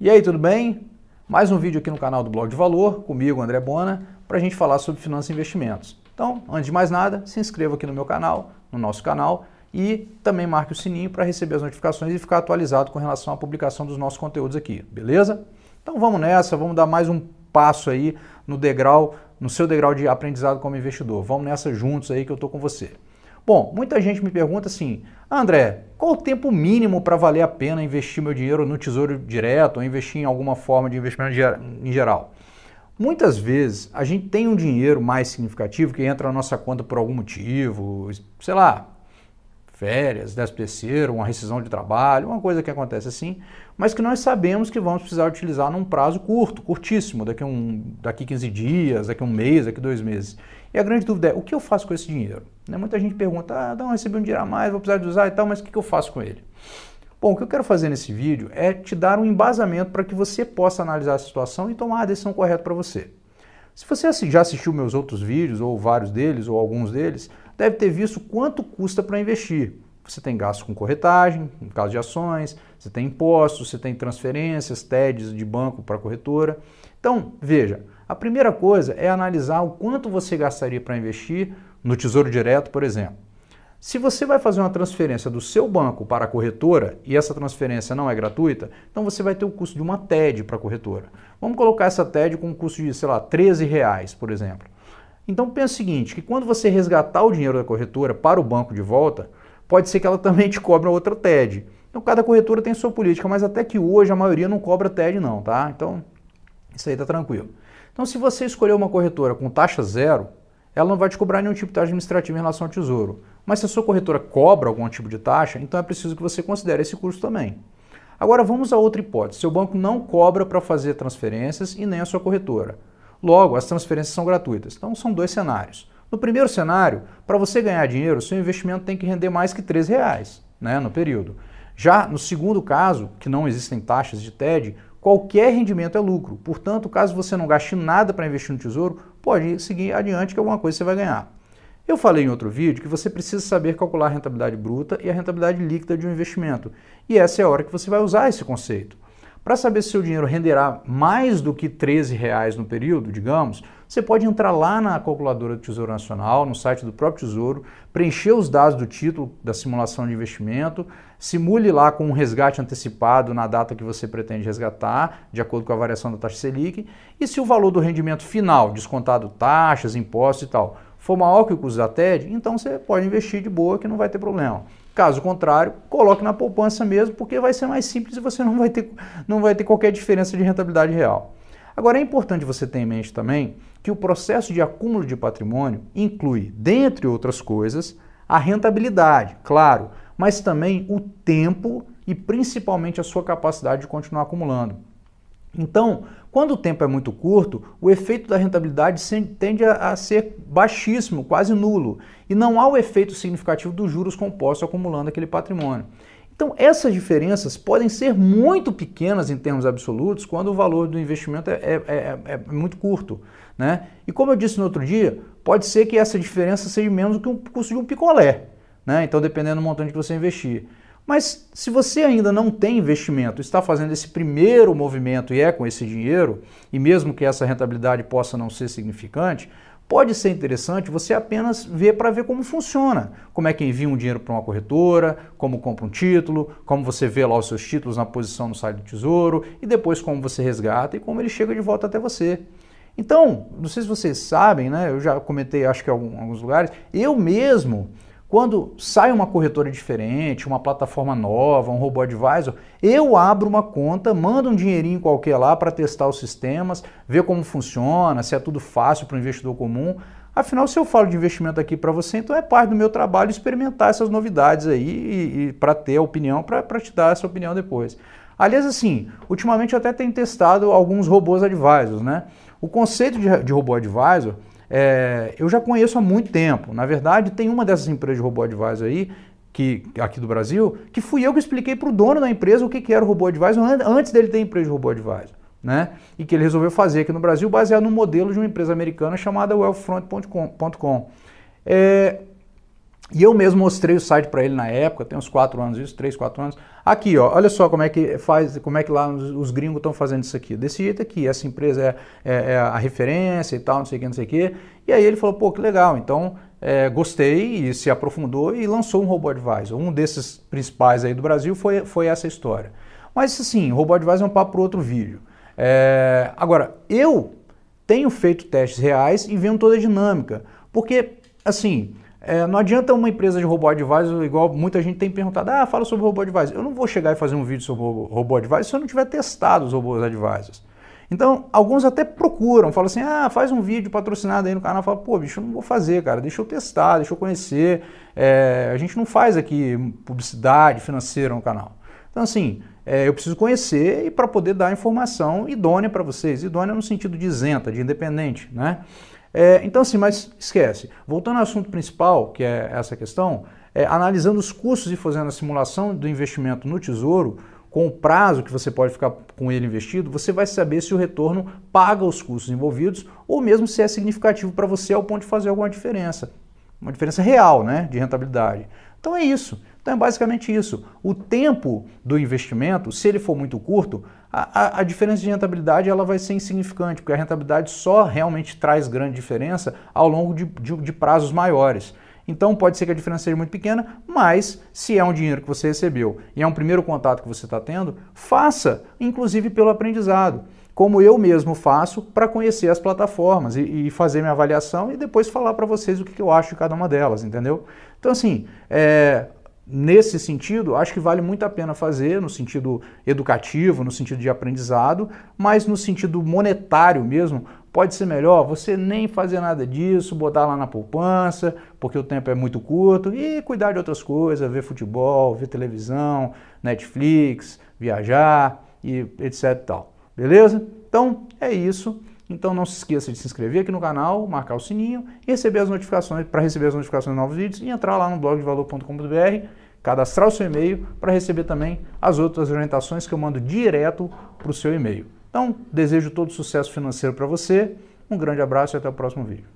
E aí, tudo bem? Mais um vídeo aqui no canal do Blog de Valor, comigo, André Bona, para a gente falar sobre finanças e investimentos. Então, antes de mais nada, se inscreva aqui no meu canal, no nosso canal, e também marque o sininho para receber as notificações e ficar atualizado com relação à publicação dos nossos conteúdos aqui, beleza? Então vamos nessa, vamos dar mais um passo aí no degrau, no seu degrau de aprendizado como investidor. Vamos nessa juntos aí que eu estou com você. Bom, muita gente me pergunta assim, André, qual o tempo mínimo para valer a pena investir meu dinheiro no Tesouro Direto ou investir em alguma forma de investimento em geral? Muitas vezes a gente tem um dinheiro mais significativo que entra na nossa conta por algum motivo, sei lá, férias, décimo terceiro, uma rescisão de trabalho, uma coisa que acontece assim, mas que nós sabemos que vamos precisar utilizar num prazo curto, curtíssimo, daqui um, daqui 15 dias, daqui um mês, daqui dois meses. E a grande dúvida é, o que eu faço com esse dinheiro? Né? Muita gente pergunta, ah, não, recebi um dinheiro a mais, vou precisar de usar e tal, mas o que eu faço com ele? Bom, o que eu quero fazer nesse vídeo é te dar um embasamento para que você possa analisar a situação e tomar a decisão correta para você. Se você já assistiu meus outros vídeos, ou vários deles, ou alguns deles, deve ter visto quanto custa para investir. Você tem gasto com corretagem, no caso de ações, você tem impostos, você tem transferências, TEDs de banco para corretora. Então, veja, a primeira coisa é analisar o quanto você gastaria para investir no Tesouro Direto, por exemplo. Se você vai fazer uma transferência do seu banco para a corretora e essa transferência não é gratuita, então você vai ter o custo de uma TED para a corretora. Vamos colocar essa TED com um custo de, sei lá, 13 reais, por exemplo. Então pensa o seguinte, que quando você resgatar o dinheiro da corretora para o banco de volta, pode ser que ela também te cobre outra TED. Então cada corretora tem sua política, mas até que hoje a maioria não cobra TED não, tá? Então isso aí tá tranquilo. Então se você escolher uma corretora com taxa zero, ela não vai te cobrar nenhum tipo de taxa administrativa em relação ao tesouro. Mas se a sua corretora cobra algum tipo de taxa, então é preciso que você considere esse custo também. Agora vamos a outra hipótese. Seu banco não cobra para fazer transferências e nem a sua corretora. Logo, as transferências são gratuitas. Então, são dois cenários. No primeiro cenário, para você ganhar dinheiro, seu investimento tem que render mais que R$ reais, né, no período. Já no segundo caso, que não existem taxas de TED, qualquer rendimento é lucro. Portanto, caso você não gaste nada para investir no tesouro, pode seguir adiante que alguma coisa você vai ganhar. Eu falei em outro vídeo que você precisa saber calcular a rentabilidade bruta e a rentabilidade líquida de um investimento, e essa é a hora que você vai usar esse conceito. Para saber se seu dinheiro renderá mais do que 13 reais no período, digamos, você pode entrar lá na calculadora do Tesouro Nacional, no site do próprio Tesouro, preencher os dados do título da simulação de investimento, simule lá com um resgate antecipado na data que você pretende resgatar, de acordo com a variação da taxa Selic, e se o valor do rendimento final, descontado taxas, impostos e tal, for maior que o custo da TED, então você pode investir de boa que não vai ter problema. Caso contrário, coloque na poupança mesmo, porque vai ser mais simples e você não vai ter, não vai ter qualquer diferença de rentabilidade real. Agora é importante você ter em mente também que o processo de acúmulo de patrimônio inclui, dentre outras coisas, a rentabilidade, claro, mas também o tempo e principalmente a sua capacidade de continuar acumulando. Então, quando o tempo é muito curto, o efeito da rentabilidade tende a ser baixíssimo, quase nulo, e não há o efeito significativo dos juros compostos acumulando aquele patrimônio. Então, essas diferenças podem ser muito pequenas em termos absolutos quando o valor do investimento é, é, é, é, muito curto. Né? E como eu disse no outro dia, pode ser que essa diferença seja menos do que o custo de um picolé. Né? Então, dependendo do montante que você investir. Mas se você ainda não tem investimento, está fazendo esse primeiro movimento e é com esse dinheiro, e mesmo que essa rentabilidade possa não ser significante, pode ser interessante você apenas ver para ver como funciona. Como é que envia um dinheiro para uma corretora, como compra um título, como você vê lá os seus títulos na posição no site do tesouro e depois como você resgata e como ele chega de volta até você. Então, não sei se vocês sabem, né? Eu já comentei, acho que em alguns lugares, eu mesmo quando sai uma corretora diferente, uma plataforma nova, um robô advisor, eu abro uma conta, mando um dinheirinho qualquer lá para testar os sistemas, ver como funciona, se é tudo fácil para o investidor comum. Afinal, se eu falo de investimento aqui para você, então é parte do meu trabalho experimentar essas novidades aí e, e para ter a opinião, para te dar essa opinião depois. Aliás, assim, ultimamente eu até tenho testado alguns robôs advisors, né? O conceito de, de robô advisor é, eu já conheço há muito tempo. Na verdade, tem uma dessas empresas de robô advisor aí, que, aqui do Brasil, que fui eu que expliquei para o dono da empresa o que, que era o robô advisor antes dele ter empresa de robô advisor. Né? E que ele resolveu fazer aqui no Brasil baseado no modelo de uma empresa americana chamada wealthfront.com. É, e eu mesmo mostrei o site para ele na época, tem uns 4 anos isso, 3, 4 anos. Aqui, ó, olha só como é que faz, como é que lá os, os gringos estão fazendo isso aqui. Desse jeito aqui, essa empresa é, é, é a referência e tal, não sei o que, não sei o que. E aí ele falou, pô, que legal, então é, gostei e se aprofundou e lançou um robô advisor. Um desses principais aí do Brasil foi, foi essa história. Mas sim, robô advisor é um papo para outro vídeo. É, agora, eu tenho feito testes reais e vendo toda a dinâmica, porque, assim... É, não adianta uma empresa de robô advisor, igual muita gente tem perguntado, ah, fala sobre robô advisor. Eu não vou chegar e fazer um vídeo sobre robô advisor se eu não tiver testado os robôs advisors. Então, alguns até procuram, falam assim, ah, faz um vídeo patrocinado aí no canal. Fala, pô, bicho, eu não vou fazer, cara, deixa eu testar, deixa eu conhecer. É, a gente não faz aqui publicidade financeira no canal. Então, assim, é, eu preciso conhecer e para poder dar informação idônea para vocês. Idônea no sentido de isenta, de independente, né? É, então, assim, mas esquece. Voltando ao assunto principal, que é essa questão, é, analisando os custos e fazendo a simulação do investimento no tesouro, com o prazo que você pode ficar com ele investido, você vai saber se o retorno paga os custos envolvidos ou mesmo se é significativo para você ao ponto de fazer alguma diferença. Uma diferença real, né, de rentabilidade. Então é isso. Então é basicamente isso. O tempo do investimento, se ele for muito curto, a, a, a, diferença de rentabilidade ela vai ser insignificante, porque a rentabilidade só realmente traz grande diferença ao longo de, de, de prazos maiores. Então pode ser que a diferença seja muito pequena, mas se é um dinheiro que você recebeu e é um primeiro contato que você está tendo, faça, inclusive pelo aprendizado como eu mesmo faço para conhecer as plataformas e, e, fazer minha avaliação e depois falar para vocês o que, eu acho de cada uma delas, entendeu? Então, assim, é, nesse sentido, acho que vale muito a pena fazer, no sentido educativo, no sentido de aprendizado, mas no sentido monetário mesmo, pode ser melhor você nem fazer nada disso, botar lá na poupança, porque o tempo é muito curto, e cuidar de outras coisas, ver futebol, ver televisão, Netflix, viajar e etc tal. Beleza? Então é isso. Então não se esqueça de se inscrever aqui no canal, marcar o sininho e receber as notificações para receber as notificações de novos vídeos e entrar lá no blog de valor.com.br, cadastrar o seu e-mail para receber também as outras orientações que eu mando direto para o seu e-mail. Então, desejo todo sucesso financeiro para você, um grande abraço e até o próximo vídeo.